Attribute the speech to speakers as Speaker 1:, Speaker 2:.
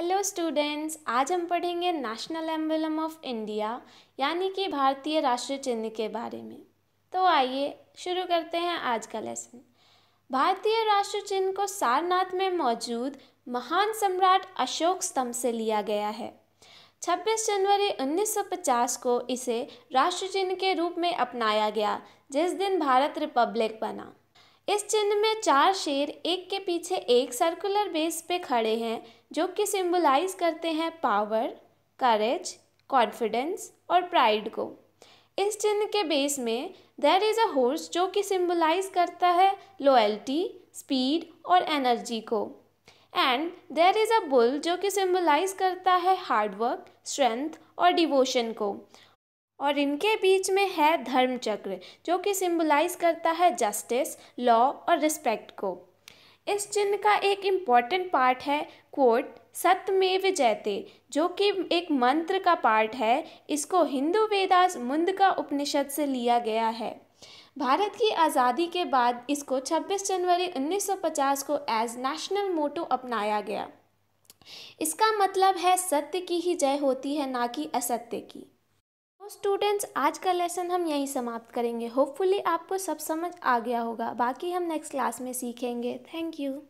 Speaker 1: hello students आज हम पढ़ेंगे नेशनल एम्बलम ऑफ इंडिया यानी कि भारतीय राष्ट्रीय चिन्ह के बारे में तो आइए शुरू करते हैं आज का लेसन भारतीय राष्ट्रीय चिन्ह को सारनाथ में मौजूद महान सम्राट अशोक स्तंभ से लिया गया है 26 जनवरी 1950 को इसे राष्ट्र चिन्ह के रूप में अपनाया गया जिस दिन भारत रिपब्लिक बना इस चिन्ह में चार शेर एक के पीछे एक सर्कुलर बेस पे खड़े हैं जो कि सिंबलाइज करते हैं पावर करेज कॉन्फिडेंस और प्राइड को इस चिन्ह के बेस में देर इज़ अ हॉर्स जो कि सिंबलाइज करता है लॉयल्टी स्पीड और एनर्जी को and there is a bull जो कि सिंबलाइज करता है हार्डवर्क स्ट्रेंथ और डिवोशन को और इनके बीच में है धर्म चक्र जो कि सिंबलाइज करता है जस्टिस लॉ और रिस्पेक्ट को इस चिन्ह का एक इम्पॉर्टेंट पार्ट है कोट सत्यमेव जयते जो कि एक मंत्र का पार्ट है इसको हिंदू वेदास मुंद का उपनिषद से लिया गया है भारत की आज़ादी के बाद इसको 26 जनवरी 1950 को एज नेशनल मोटो अपनाया गया इसका मतलब है सत्य की ही जय होती है ना कि असत्य की स्टूडेंट्स आज का लेसन हम यहीं समाप्त करेंगे होपफुली आपको सब समझ आ गया होगा बाकी हम नेक्स्ट क्लास में सीखेंगे थैंक यू